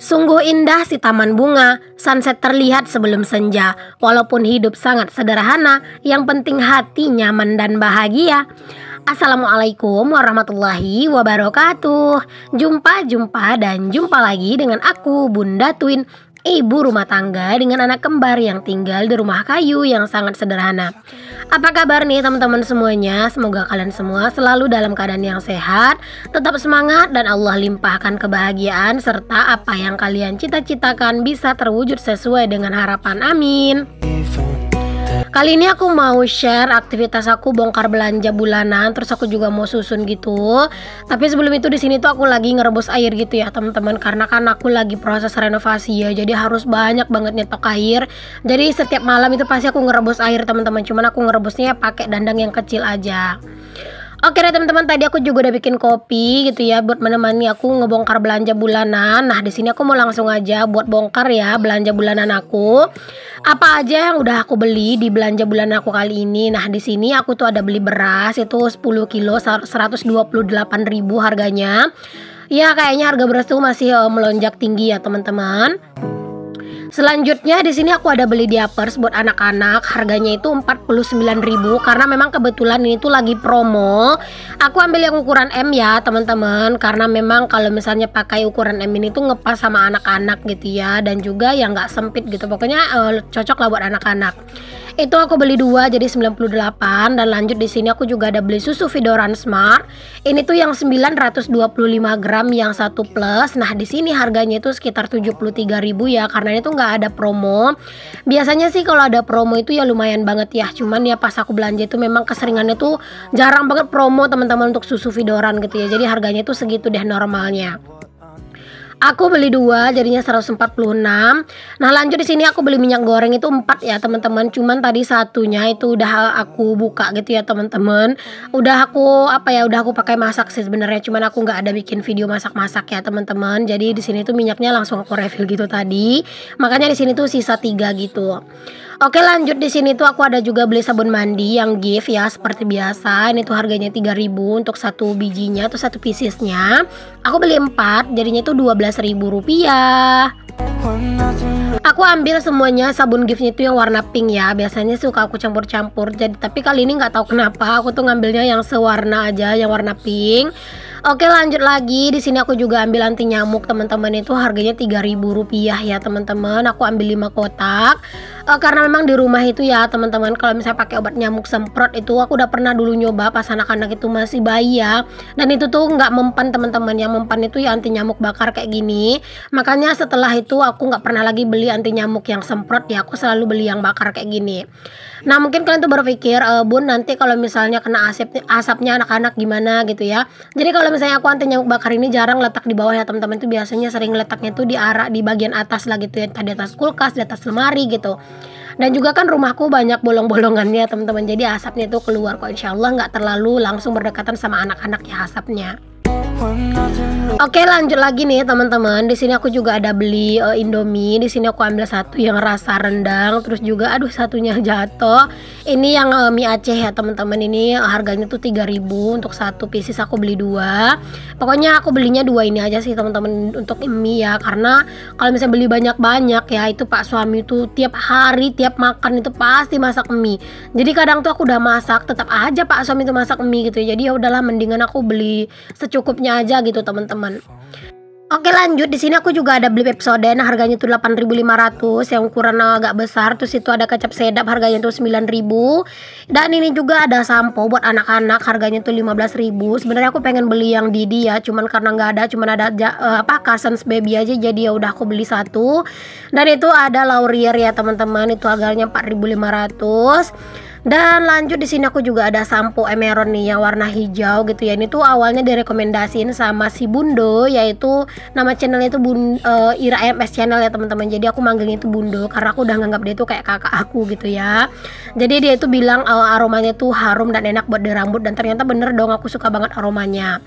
Sungguh indah si taman bunga, sunset terlihat sebelum senja. Walaupun hidup sangat sederhana, yang penting hati nyaman dan bahagia. Assalamualaikum warahmatullahi wabarakatuh. Jumpa, jumpa, dan jumpa lagi dengan aku, Bunda Twin ibu rumah tangga dengan anak kembar yang tinggal di rumah kayu yang sangat sederhana. Apa kabar nih teman-teman semuanya? Semoga kalian semua selalu dalam keadaan yang sehat, tetap semangat dan Allah limpahkan kebahagiaan serta apa yang kalian cita-citakan bisa terwujud sesuai dengan harapan. Amin. Kali ini aku mau share aktivitas aku bongkar belanja bulanan, terus aku juga mau susun gitu. Tapi sebelum itu di sini tuh aku lagi ngerebus air gitu ya, teman-teman, karena kan aku lagi proses renovasi ya. Jadi harus banyak banget nyetok air. Jadi setiap malam itu pasti aku ngerebus air, teman-teman. Cuman aku ngerebusnya pakai dandang yang kecil aja. Oke deh teman-teman, tadi aku juga udah bikin kopi gitu ya buat menemani aku ngebongkar belanja bulanan. Nah, di sini aku mau langsung aja buat bongkar ya belanja bulanan aku. Apa aja yang udah aku beli di belanja bulanan aku kali ini. Nah, di sini aku tuh ada beli beras itu 10 kilo ribu harganya. Ya, kayaknya harga beras tuh masih eh, melonjak tinggi ya, teman-teman. Selanjutnya di sini aku ada beli diapers buat anak-anak. Harganya itu 49.000 karena memang kebetulan ini tuh lagi promo. Aku ambil yang ukuran M ya, teman-teman, karena memang kalau misalnya pakai ukuran M ini tuh ngepas sama anak-anak gitu ya dan juga yang nggak sempit gitu. Pokoknya uh, cocok lah buat anak-anak itu aku beli dua jadi 98 dan lanjut di sini aku juga ada beli susu Vidoran Smart. Ini tuh yang 925 gram yang satu plus. Nah, di sini harganya itu sekitar 73.000 ya karena ini tuh nggak ada promo. Biasanya sih kalau ada promo itu ya lumayan banget ya. Cuman ya pas aku belanja itu memang keseringannya tuh jarang banget promo teman-teman untuk susu Vidoran gitu ya. Jadi harganya itu segitu deh normalnya. Aku beli dua jadinya 146. Nah, lanjut di sini aku beli minyak goreng itu empat ya, teman-teman. Cuman tadi satunya itu udah aku buka gitu ya, teman-teman. Udah aku apa ya, udah aku pakai masak sih sebenarnya. Cuman aku nggak ada bikin video masak-masak ya, teman-teman. Jadi di sini tuh minyaknya langsung aku refill gitu tadi. Makanya di sini tuh sisa tiga gitu. Oke lanjut di sini tuh aku ada juga beli sabun mandi yang gift ya seperti biasa. Ini tuh harganya 3000 untuk satu bijinya atau satu piecesnya. Aku beli empat jadinya tuh 12.000 rupiah. Aku ambil semuanya sabun giftnya itu yang warna pink ya. Biasanya suka aku campur-campur. Jadi tapi kali ini nggak tahu kenapa aku tuh ngambilnya yang sewarna aja, yang warna pink. Oke lanjut lagi di sini aku juga ambil anti nyamuk teman-teman itu harganya tiga ribu rupiah ya teman-teman aku ambil 5 kotak e, karena memang di rumah itu ya teman-teman kalau misalnya pakai obat nyamuk semprot itu aku udah pernah dulu nyoba pas anak-anak itu masih bayi ya dan itu tuh nggak mempan teman-teman yang mempan itu ya anti nyamuk bakar kayak gini makanya setelah itu aku nggak pernah pernah lagi beli anti nyamuk yang semprot ya aku selalu beli yang bakar kayak gini nah mungkin kalian tuh berpikir e, bun nanti kalau misalnya kena asap asapnya anak-anak gimana gitu ya jadi kalau misalnya aku anti nyamuk bakar ini jarang letak di bawah ya teman-teman itu biasanya sering letaknya tuh di arah di bagian atas lah gitu ya di atas kulkas di atas lemari gitu dan juga kan rumahku banyak bolong-bolongannya teman-teman jadi asapnya tuh keluar kok insya Allah nggak terlalu langsung berdekatan sama anak-anak ya asapnya Oke lanjut lagi nih teman-teman. Di sini aku juga ada beli uh, Indomie. Di sini aku ambil satu yang rasa rendang, terus juga aduh satunya jatuh. Ini yang uh, mie Aceh ya teman-teman. Ini eh, harganya tuh 3000 untuk satu pieces aku beli dua. Pokoknya aku belinya dua ini aja sih teman-teman untuk mie ya karena kalau misalnya beli banyak-banyak ya itu Pak suami tuh tiap hari tiap makan itu pasti masak mie. Jadi kadang tuh aku udah masak tetap aja Pak suami tuh masak mie gitu. Ya. Jadi ya udahlah mendingan aku beli secukupnya aja gitu teman-teman Oke lanjut di sini aku juga ada beli episode nah harganya itu 8.500 yang ukuran agak besar terus itu ada kecap sedap harganya itu 9.000 dan ini juga ada sampo buat anak-anak harganya itu 15.000 sebenarnya aku pengen beli yang Didi ya cuman karena nggak ada cuman ada uh, apa Cousins Baby aja jadi ya udah aku beli satu dan itu ada Laurier ya teman-teman itu harganya 4.500 dan lanjut di sini aku juga ada sampo Emeron nih yang warna hijau gitu ya ini tuh awalnya direkomendasiin sama si Bundo yaitu nama channelnya itu Bun uh, Ira MS channel ya teman-teman jadi aku manggilnya itu Bundo karena aku udah nganggap dia itu kayak kakak aku gitu ya jadi dia itu bilang uh, aromanya tuh harum dan enak buat di rambut dan ternyata bener dong aku suka banget aromanya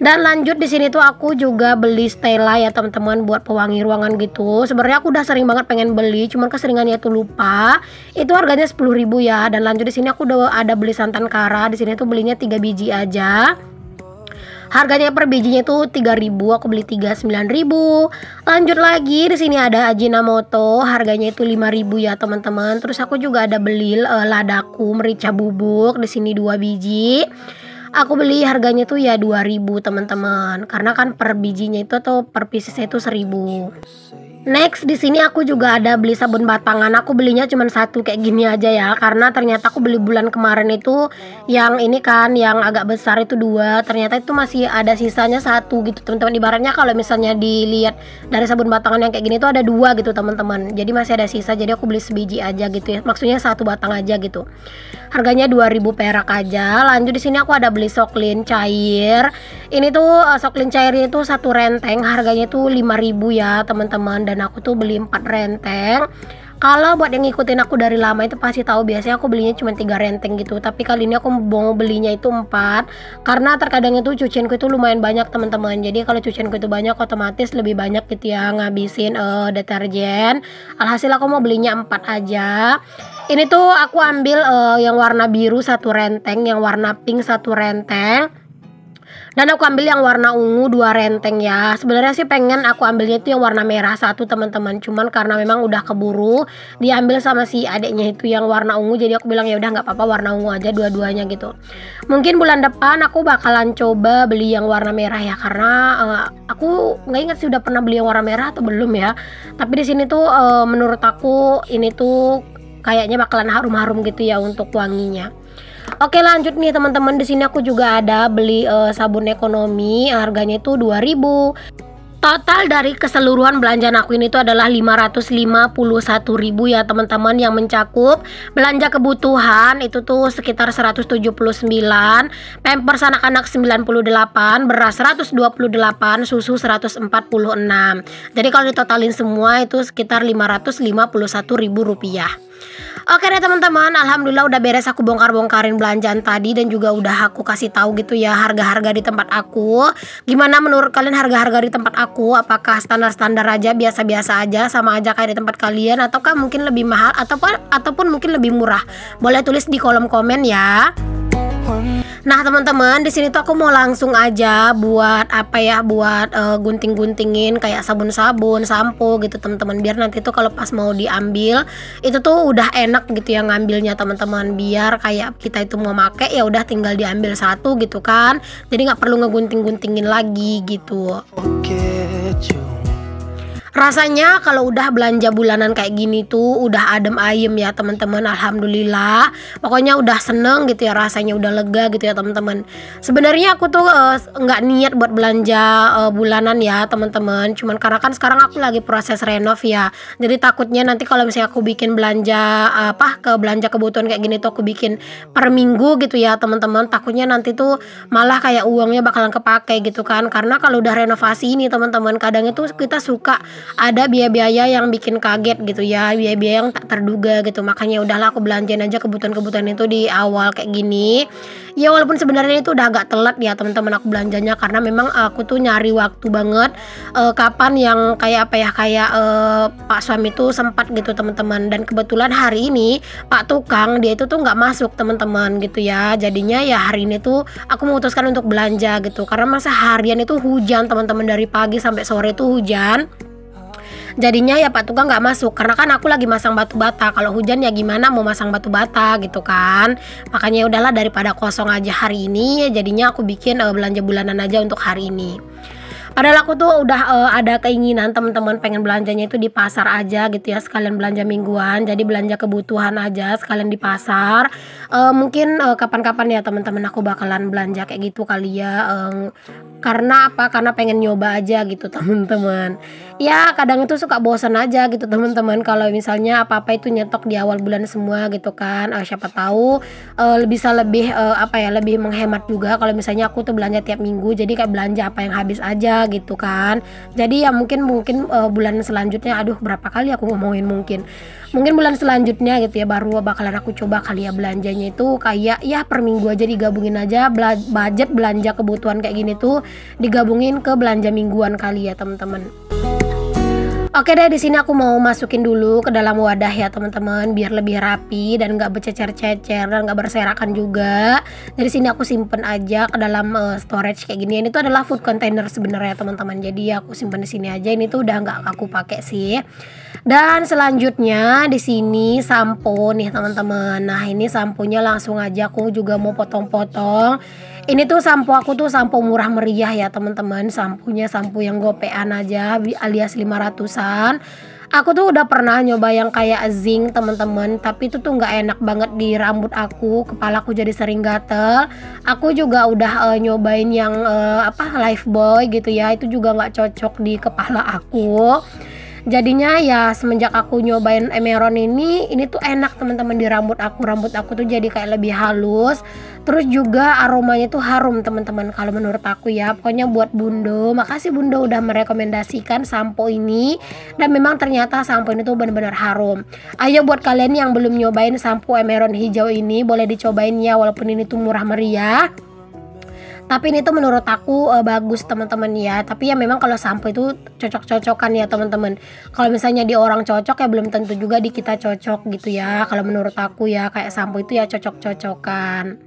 dan lanjut di sini tuh aku juga beli Stella ya teman-teman buat pewangi ruangan gitu sebenarnya aku udah sering banget pengen beli cuman keseringannya tuh lupa itu harganya 10.000 ya dan lanjut di sini aku udah ada beli santan kara di sini tuh belinya 3 biji aja harganya per bijinya tuh 3000 aku beli 39000 lanjut lagi di sini ada ajinomoto harganya itu 5000 ya teman-teman terus aku juga ada beli uh, ladaku merica bubuk di sini dua biji aku beli harganya tuh ya 2000 teman-teman karena kan per bijinya itu atau per piecesnya itu 1000 Next di sini aku juga ada beli sabun batangan. Aku belinya cuma satu kayak gini aja ya karena ternyata aku beli bulan kemarin itu yang ini kan yang agak besar itu dua. Ternyata itu masih ada sisanya satu gitu teman-teman. Ibaratnya kalau misalnya dilihat dari sabun batangan yang kayak gini itu ada dua gitu teman-teman. Jadi masih ada sisa jadi aku beli sebiji aja gitu ya. Maksudnya satu batang aja gitu. Harganya 2000 perak aja. Lanjut di sini aku ada beli soklin cair. Ini tuh eh, soklin cairnya itu satu renteng harganya tuh 5000 ya teman-teman dan aku tuh beli 4 renteng kalau buat yang ngikutin aku dari lama itu pasti tahu biasanya aku belinya cuma tiga renteng gitu tapi kali ini aku mau belinya itu empat karena terkadang itu cucianku itu lumayan banyak teman-teman jadi kalau cucianku itu banyak otomatis lebih banyak gitu ya ngabisin uh, deterjen alhasil aku mau belinya empat aja ini tuh aku ambil uh, yang warna biru satu renteng yang warna pink satu renteng dan aku ambil yang warna ungu dua renteng ya sebenarnya sih pengen aku ambilnya itu yang warna merah satu teman-teman cuman karena memang udah keburu diambil sama si adiknya itu yang warna ungu jadi aku bilang ya udah nggak apa-apa warna ungu aja dua-duanya gitu mungkin bulan depan aku bakalan coba beli yang warna merah ya karena uh, aku nggak ingat sih udah pernah beli yang warna merah atau belum ya tapi di sini tuh uh, menurut aku ini tuh kayaknya bakalan harum-harum gitu ya untuk wanginya. Oke lanjut nih teman-teman di sini aku juga ada beli uh, sabun ekonomi harganya itu 2000 Total dari keseluruhan belanjaan aku ini itu adalah ribu ya teman-teman yang mencakup belanja kebutuhan itu tuh sekitar 179, pampers anak-anak 98, beras 128, susu 146. Jadi kalau ditotalin semua itu sekitar ribu rupiah. Oke deh teman-teman, alhamdulillah udah beres aku bongkar-bongkarin belanjaan tadi dan juga udah aku kasih tahu gitu ya harga-harga di tempat aku. Gimana menurut kalian harga-harga di tempat aku? Apakah standar-standar aja, biasa-biasa aja, sama aja kayak di tempat kalian ataukah mungkin lebih mahal ataupun ataupun mungkin lebih murah? Boleh tulis di kolom komen ya. Nah teman-teman di sini tuh aku mau langsung aja buat apa ya buat uh, gunting-guntingin kayak sabun-sabun, sampo gitu teman-teman biar nanti tuh kalau pas mau diambil itu tuh udah enak gitu yang ngambilnya teman-teman biar kayak kita itu mau make ya udah tinggal diambil satu gitu kan. Jadi nggak perlu ngegunting-guntingin lagi gitu. Oke, Rasanya kalau udah belanja bulanan kayak gini tuh udah adem ayem ya teman-teman alhamdulillah. Pokoknya udah seneng gitu ya rasanya udah lega gitu ya teman-teman. Sebenarnya aku tuh eh, nggak uh, niat buat belanja uh, bulanan ya teman-teman. Cuman karena kan sekarang aku lagi proses renov ya. Jadi takutnya nanti kalau misalnya aku bikin belanja apa ke belanja kebutuhan kayak gini tuh aku bikin per minggu gitu ya teman-teman. Takutnya nanti tuh malah kayak uangnya bakalan kepake gitu kan. Karena kalau udah renovasi ini teman-teman kadang itu kita suka ada biaya-biaya yang bikin kaget gitu ya biaya-biaya yang tak terduga gitu makanya udahlah aku belanjain aja kebutuhan-kebutuhan itu di awal kayak gini ya walaupun sebenarnya itu udah agak telat ya teman-teman aku belanjanya karena memang aku tuh nyari waktu banget uh, kapan yang kayak apa ya kayak uh, pak suami tuh sempat gitu teman-teman dan kebetulan hari ini pak tukang dia itu tuh nggak masuk teman-teman gitu ya jadinya ya hari ini tuh aku memutuskan untuk belanja gitu karena masa harian itu hujan teman-teman dari pagi sampai sore itu hujan jadinya ya Pak Tukang nggak masuk karena kan aku lagi masang batu bata kalau hujan ya gimana mau masang batu bata gitu kan makanya ya udahlah daripada kosong aja hari ini jadinya aku bikin uh, belanja bulanan aja untuk hari ini Padahal aku tuh udah uh, ada keinginan teman-teman pengen belanjanya itu di pasar aja gitu ya sekalian belanja mingguan. Jadi belanja kebutuhan aja sekalian di pasar. Uh, mungkin kapan eh, kapan-kapan ya teman-teman aku bakalan belanja kayak gitu kali ya. Um, karena apa? Karena pengen nyoba aja gitu teman-teman. Ya kadang itu suka bosan aja gitu teman-teman kalau misalnya apa-apa itu nyetok di awal bulan semua gitu kan. Uh, siapa tahu uh, bisa lebih uh, apa ya lebih menghemat juga kalau misalnya aku tuh belanja tiap minggu. Jadi kayak belanja apa yang habis aja gitu kan jadi ya mungkin mungkin uh, bulan selanjutnya aduh berapa kali aku ngomongin mungkin mungkin bulan selanjutnya gitu ya baru bakalan aku coba kali ya belanjanya itu kayak ya per minggu aja digabungin aja bela budget belanja kebutuhan kayak gini tuh digabungin ke belanja mingguan kali ya teman-teman. Oke deh, di sini aku mau masukin dulu ke dalam wadah ya teman-teman, biar lebih rapi dan nggak bececer-cecer dan nggak berserakan juga. Dari sini aku simpen aja ke dalam uh, storage kayak gini. Ini tuh adalah food container sebenarnya teman-teman. Jadi aku simpen di sini aja. Ini tuh udah nggak aku pakai sih. Dan selanjutnya di sini sampo nih teman-teman. Nah ini samponya langsung aja aku juga mau potong-potong ini tuh sampo aku tuh sampo murah meriah ya teman-teman sampunya sampo yang gopean aja alias 500an aku tuh udah pernah nyoba yang kayak zinc teman-teman tapi itu tuh nggak enak banget di rambut aku Kepala aku jadi sering gatel aku juga udah uh, nyobain yang uh, apa life boy gitu ya itu juga nggak cocok di kepala aku jadinya ya semenjak aku nyobain Emeron ini ini tuh enak teman-teman di rambut aku rambut aku tuh jadi kayak lebih halus terus juga aromanya tuh harum teman-teman kalau menurut aku ya pokoknya buat Bundo makasih Bundo udah merekomendasikan sampo ini dan memang ternyata sampo ini tuh benar-benar harum ayo buat kalian yang belum nyobain sampo Emeron hijau ini boleh dicobain ya walaupun ini tuh murah meriah tapi ini tuh menurut aku uh, bagus teman-teman ya tapi ya memang kalau sampo itu cocok-cocokan ya teman-teman kalau misalnya di orang cocok ya belum tentu juga di kita cocok gitu ya kalau menurut aku ya kayak sampo itu ya cocok-cocokan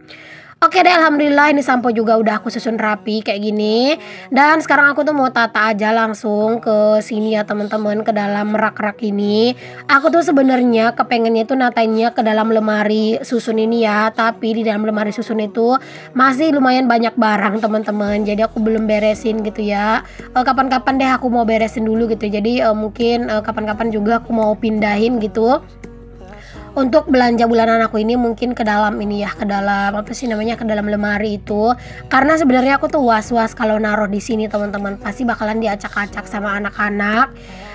Oke deh alhamdulillah ini sampo juga udah aku susun rapi kayak gini dan sekarang aku tuh mau tata aja langsung ke sini ya teman-teman ke dalam rak-rak ini aku tuh sebenarnya kepengennya tuh natanya ke dalam lemari susun ini ya tapi di dalam lemari susun itu masih lumayan banyak barang teman-teman jadi aku belum beresin gitu ya eh, kapan-kapan deh aku mau beresin dulu gitu jadi eh, mungkin eh, kapan-kapan juga aku mau pindahin gitu untuk belanja bulanan aku ini mungkin ke dalam ini ya ke dalam apa sih namanya ke dalam lemari itu karena sebenarnya aku tuh was-was kalau naruh di sini teman-teman pasti bakalan diacak-acak sama anak-anak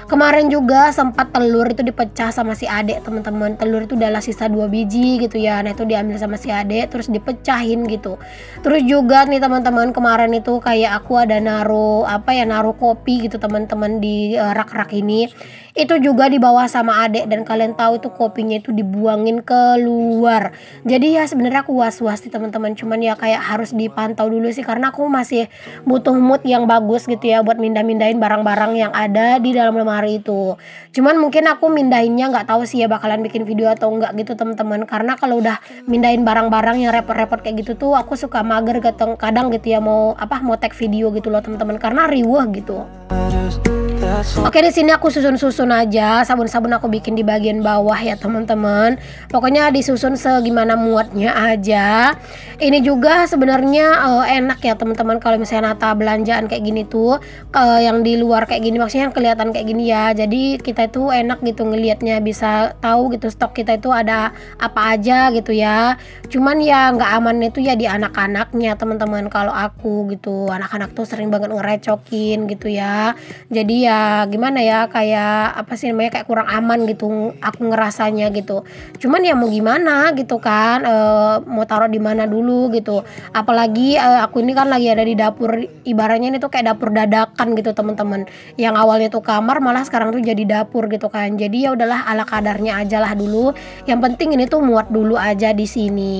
kemarin juga sempat telur itu dipecah sama si adek teman-teman telur itu adalah sisa dua biji gitu ya nah itu diambil sama si adek terus dipecahin gitu terus juga nih teman-teman kemarin itu kayak aku ada naruh apa ya naruh kopi gitu teman-teman di e, rak-rak uh, ini itu juga dibawa sama adek dan kalian tahu itu kopinya itu dibuangin keluar jadi ya sebenarnya aku was-was sih teman-teman cuman ya kayak harus dipantau dulu sih karena aku masih butuh mood yang bagus gitu ya buat mindah-mindahin barang-barang yang ada di dalam lemari hari itu cuman mungkin aku mindahinnya nggak tahu sih ya bakalan bikin video atau enggak gitu teman-teman karena kalau udah mindahin barang-barang yang repot-repot kayak gitu tuh aku suka mager kadang, kadang gitu ya mau apa mau tag video gitu loh teman-teman karena riuh gitu Oke di sini aku susun-susun aja sabun-sabun aku bikin di bagian bawah ya teman-teman. Pokoknya disusun segimana muatnya aja. Ini juga sebenarnya uh, enak ya teman-teman kalau misalnya nata belanjaan kayak gini tuh uh, yang di luar kayak gini maksudnya yang kelihatan kayak gini ya. Jadi kita itu enak gitu ngelihatnya bisa tahu gitu stok kita itu ada apa aja gitu ya. Cuman ya nggak aman itu ya di anak-anaknya teman-teman kalau aku gitu. Anak-anak tuh sering banget ngerecokin gitu ya. Jadi ya gimana ya kayak apa sih namanya kayak kurang aman gitu aku ngerasanya gitu cuman ya mau gimana gitu kan e, mau taruh di mana dulu gitu apalagi e, aku ini kan lagi ada di dapur ibaratnya ini tuh kayak dapur dadakan gitu teman-teman yang awalnya tuh kamar malah sekarang tuh jadi dapur gitu kan jadi ya udahlah ala kadarnya aja lah dulu yang penting ini tuh muat dulu aja di sini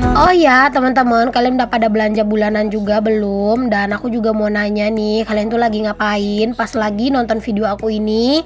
Oh ya, teman-teman, kalian udah pada belanja bulanan juga belum? Dan aku juga mau nanya nih, kalian tuh lagi ngapain pas lagi nonton video aku ini?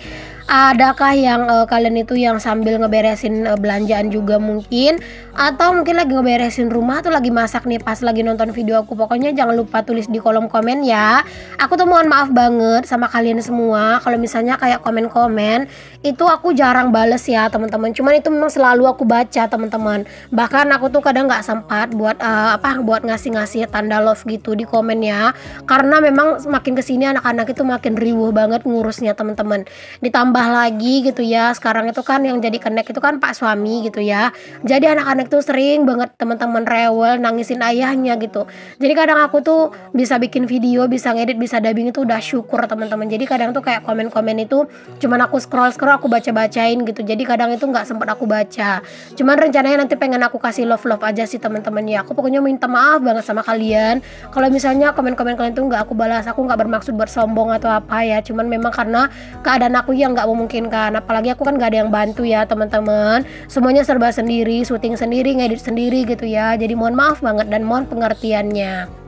Adakah yang uh, kalian itu yang sambil ngeberesin uh, belanjaan juga mungkin? Atau mungkin lagi ngeberesin rumah tuh lagi masak nih pas lagi nonton video aku? Pokoknya jangan lupa tulis di kolom komen ya. Aku tuh mohon maaf banget sama kalian semua kalau misalnya kayak komen-komen itu aku jarang bales ya, teman-teman. Cuman itu memang selalu aku baca, teman-teman. Bahkan aku tuh kadang gak sempat buat uh, apa buat ngasih-ngasih tanda love gitu di komen ya karena memang makin kesini anak-anak itu makin riuh banget ngurusnya teman-teman ditambah lagi gitu ya sekarang itu kan yang jadi connect itu kan pak suami gitu ya jadi anak-anak tuh sering banget teman-teman rewel nangisin ayahnya gitu jadi kadang aku tuh bisa bikin video bisa ngedit bisa dubbing itu udah syukur teman-teman jadi kadang tuh kayak komen-komen itu cuman aku scroll scroll aku baca bacain gitu jadi kadang itu nggak sempat aku baca cuman rencananya nanti pengen aku kasih love love aja sih teman teman-temannya aku pokoknya minta maaf banget sama kalian kalau misalnya komen-komen kalian tuh nggak aku balas aku nggak bermaksud bersombong atau apa ya cuman memang karena keadaan aku yang nggak memungkinkan apalagi aku kan nggak ada yang bantu ya teman-teman semuanya serba sendiri syuting sendiri ngedit sendiri gitu ya jadi mohon maaf banget dan mohon pengertiannya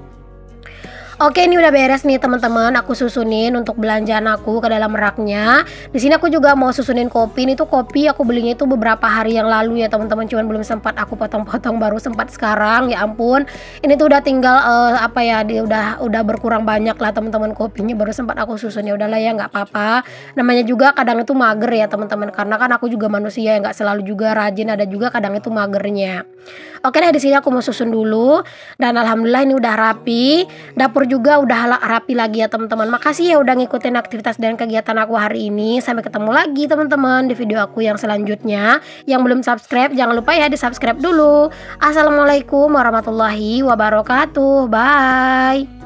Oke, ini udah beres nih teman-teman. Aku susunin untuk belanjaan aku ke dalam raknya. Di sini aku juga mau susunin kopi. Ini tuh kopi aku belinya itu beberapa hari yang lalu ya teman-teman. Cuman belum sempat aku potong-potong, baru sempat sekarang. Ya ampun, ini tuh udah tinggal uh, apa ya? Dia udah udah berkurang banyak lah teman-teman kopinya. Baru sempat aku susun ya udahlah ya nggak apa-apa. Namanya juga kadang itu mager ya teman-teman. Karena kan aku juga manusia yang nggak selalu juga rajin. Ada juga kadang itu magernya. Oke, nah di sini aku mau susun dulu dan alhamdulillah ini udah rapi. Dapur juga udah rapi lagi ya teman-teman. Makasih ya udah ngikutin aktivitas dan kegiatan aku hari ini. Sampai ketemu lagi teman-teman di video aku yang selanjutnya. Yang belum subscribe jangan lupa ya di subscribe dulu. Assalamualaikum warahmatullahi wabarakatuh. Bye.